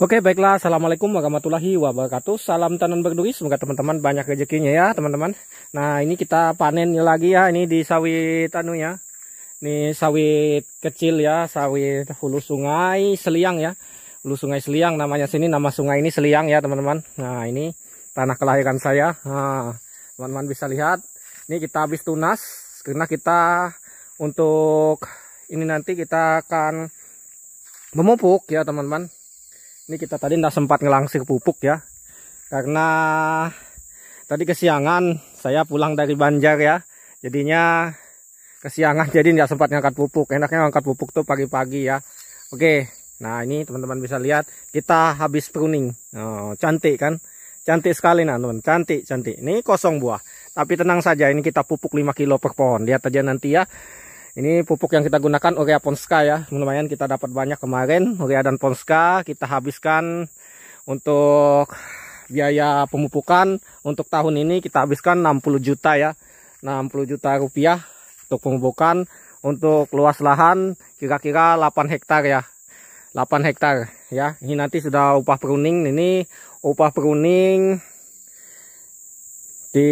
Oke baiklah Assalamualaikum warahmatullahi wabarakatuh Salam tanam berduri Semoga teman-teman banyak rezekinya ya teman-teman Nah ini kita panen lagi ya Ini di sawit anu ya Ini sawit kecil ya Sawit hulu sungai Seliang ya Hulu sungai Seliang namanya sini Nama sungai ini Seliang ya teman-teman Nah ini tanah kelahiran saya nah, Teman-teman nah, bisa lihat Ini kita habis tunas Karena kita untuk Ini nanti kita akan Memupuk ya teman-teman ini kita tadi tidak sempat ngelangsir pupuk ya. Karena tadi kesiangan saya pulang dari Banjar ya. Jadinya kesiangan jadi tidak sempat ngangkat pupuk. Enaknya ngangkat pupuk tuh pagi-pagi ya. Oke, nah ini teman-teman bisa lihat kita habis pruning. Oh, cantik kan? Cantik sekali nah teman, cantik, cantik. Ini kosong buah. Tapi tenang saja ini kita pupuk 5 kilo per pohon. Lihat aja nanti ya. Ini pupuk yang kita gunakan urea Ponska ya. Lumayan kita dapat banyak kemarin urea dan Ponska kita habiskan untuk biaya pemupukan untuk tahun ini kita habiskan 60 juta ya. 60 juta rupiah untuk pemupukan untuk luas lahan kira-kira 8 hektar ya. 8 hektar ya. Ini nanti sudah upah pruning ini upah pruning di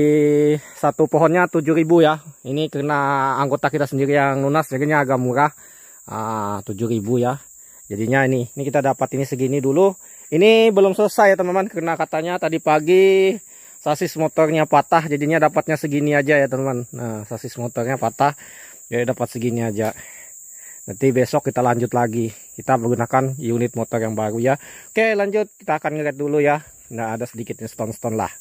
satu pohonnya 7000 ya ini karena anggota kita sendiri yang lunas jadinya agak murah ah, 7000 ya jadinya ini ini kita dapat ini segini dulu ini belum selesai ya teman-teman karena katanya tadi pagi sasis motornya patah jadinya dapatnya segini aja ya teman-teman nah sasis motornya patah jadi dapat segini aja nanti besok kita lanjut lagi kita menggunakan unit motor yang baru ya oke lanjut kita akan ngeliat dulu ya nah ada sedikit stone-stone lah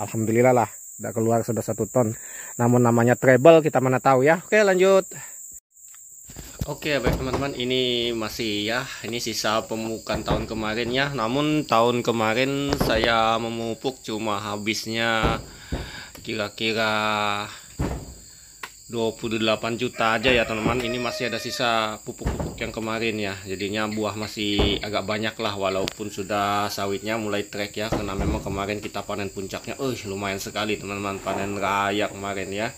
Alhamdulillah lah udah keluar sudah satu ton namun namanya treble kita mana tahu ya oke lanjut Oke baik teman-teman ini masih ya ini sisa pemupukan tahun kemarin ya namun tahun kemarin saya memupuk cuma habisnya kira-kira 28 juta aja ya teman-teman ini masih ada sisa pupuk-pupuk yang kemarin ya jadinya buah masih agak banyak lah walaupun sudah sawitnya mulai trek ya karena memang kemarin kita panen puncaknya eh lumayan sekali teman-teman panen raya kemarin ya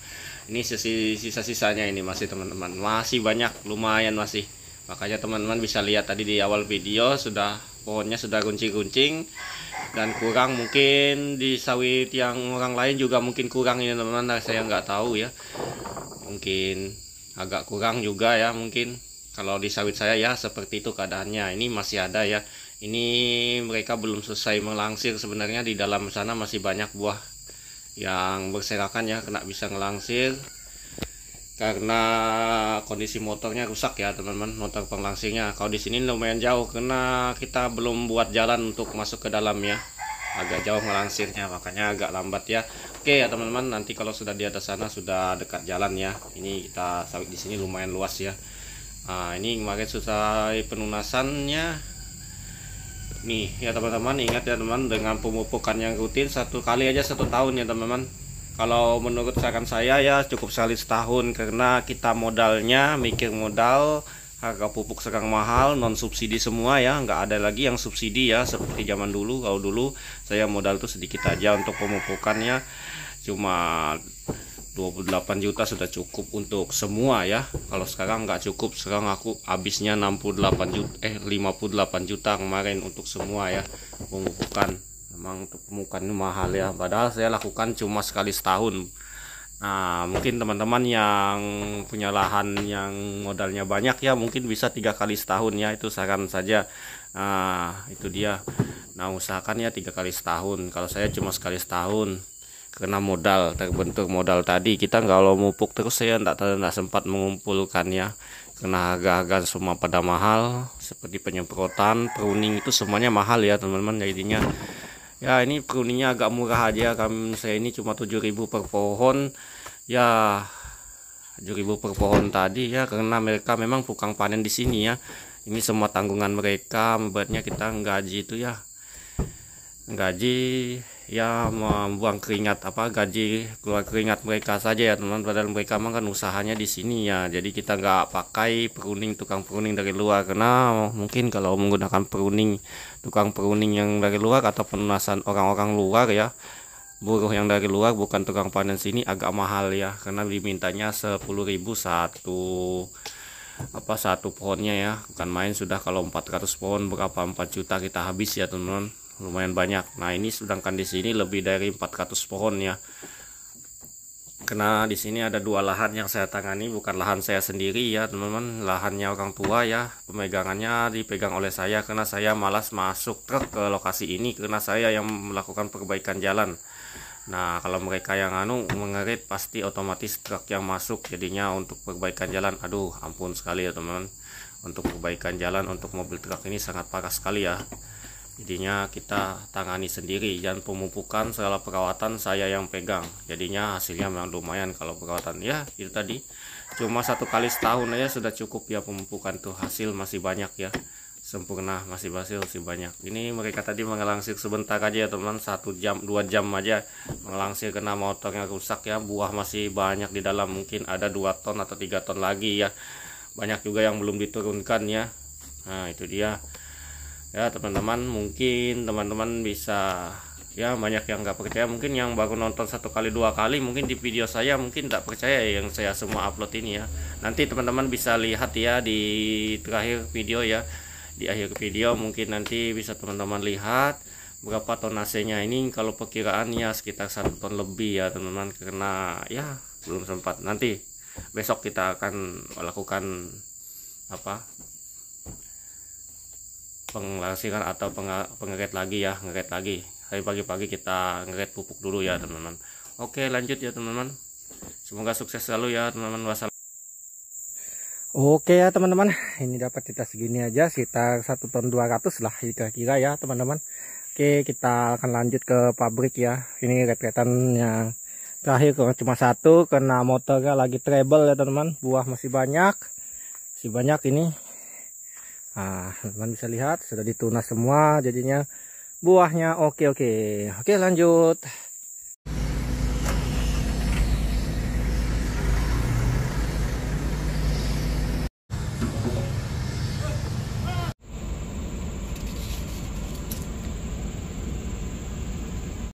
ini sisa-sisanya ini masih teman-teman masih banyak lumayan masih makanya teman-teman bisa lihat tadi di awal video sudah pohonnya sudah runcing-runcing dan kurang mungkin di sawit yang orang lain juga mungkin kurang ini teman-teman saya nggak tahu ya mungkin agak kurang juga ya mungkin kalau di sawit saya ya seperti itu keadaannya ini masih ada ya ini mereka belum selesai melangsir sebenarnya di dalam sana masih banyak buah yang berserakan ya kena bisa ngelangsir karena kondisi motornya rusak ya teman-teman motor penglangsirnya kalau di sini lumayan jauh karena kita belum buat jalan untuk masuk ke dalam ya agak jauh melangsirnya, makanya agak lambat ya oke ya teman-teman nanti kalau sudah di atas sana sudah dekat jalan ya ini kita sawit di sini lumayan luas ya nah, ini kemarin selesai penunasannya nih ya teman-teman ingat ya teman dengan pemupukan yang rutin satu kali aja satu tahun ya teman-teman kalau menurut saran saya ya cukup sekali setahun karena kita modalnya mikir modal harga pupuk sekarang mahal non subsidi semua ya nggak ada lagi yang subsidi ya seperti zaman dulu kalau dulu saya modal tuh sedikit aja untuk pemupukannya cuma 28 juta sudah cukup untuk semua ya kalau sekarang nggak cukup sekarang aku habisnya 68 juta eh 58 juta kemarin untuk semua ya pemupukan Memang untuk pemupukan ini mahal ya padahal saya lakukan cuma sekali setahun Nah, mungkin teman-teman yang punya lahan yang modalnya banyak ya, mungkin bisa tiga kali setahun ya, itu saran saja. Nah, itu dia. Nah, usahakan ya tiga kali setahun. Kalau saya cuma sekali setahun karena modal terbentuk modal tadi kita kalau mupuk terus saya tidak tidak sempat mengumpulkan ya karena harga-harga semua pada mahal seperti penyemprotan pruning itu semuanya mahal ya teman-teman jadinya -teman ya ini pruningnya agak murah aja kami saya ini cuma 7000 per pohon ya 7000 per pohon tadi ya karena mereka memang tukang panen di sini ya ini semua tanggungan mereka membuatnya kita gaji itu ya gaji ya membuang keringat apa gaji keluar keringat mereka saja ya teman padahal mereka mah kan usahanya di sini ya jadi kita nggak pakai peruning tukang peruning dari luar karena mungkin kalau menggunakan peruning tukang peruning yang dari luar atau penunasan orang-orang luar ya buruh yang dari luar bukan tukang panen sini agak mahal ya karena dimintanya 10.000 satu apa satu pohonnya ya bukan main sudah kalau 400 pohon berapa 4 juta kita habis ya teman-teman lumayan banyak nah ini sedangkan di sini lebih dari 400 pohon ya karena di sini ada dua lahan yang saya tangani bukan lahan saya sendiri ya teman-teman lahannya orang tua ya pemegangannya dipegang oleh saya karena saya malas masuk truk ke lokasi ini karena saya yang melakukan perbaikan jalan Nah, kalau mereka yang anu mengerit pasti otomatis truk yang masuk jadinya untuk perbaikan jalan. Aduh, ampun sekali ya, teman-teman. Untuk perbaikan jalan untuk mobil truk ini sangat parah sekali ya jadinya kita tangani sendiri dan pemupukan segala perawatan saya yang pegang jadinya hasilnya memang lumayan kalau perawatan ya itu tadi cuma satu kali setahun aja sudah cukup ya pemupukan tuh hasil masih banyak ya sempurna masih berhasil masih banyak ini mereka tadi mengelangsir sebentar aja ya teman satu jam dua jam aja mengelangsir kena motornya rusak ya buah masih banyak di dalam mungkin ada dua ton atau tiga ton lagi ya banyak juga yang belum diturunkan ya nah itu dia ya teman-teman mungkin teman-teman bisa ya banyak yang nggak percaya mungkin yang baru nonton satu kali dua kali mungkin di video saya mungkin tidak percaya ya yang saya semua upload ini ya nanti teman-teman bisa lihat ya di terakhir video ya di akhir video mungkin nanti bisa teman-teman lihat berapa tonasenya ini kalau perkiraannya sekitar satu ton lebih ya teman-teman karena ya belum sempat nanti besok kita akan melakukan apa penglasingan atau pengeret lagi ya ngeret lagi hari pagi-pagi kita ngeret pupuk dulu ya teman-teman oke lanjut ya teman-teman semoga sukses selalu ya teman-teman wassalam Oke ya teman-teman, ini dapat kita segini aja sekitar 1 ton 200 lah kira-kira ya teman-teman. Oke, kita akan lanjut ke pabrik ya. Ini retretan yang terakhir cuma satu kena motornya lagi treble ya teman-teman. Buah masih banyak. Masih banyak ini Nah, teman bisa lihat sudah ditunas semua jadinya buahnya oke oke. Oke lanjut.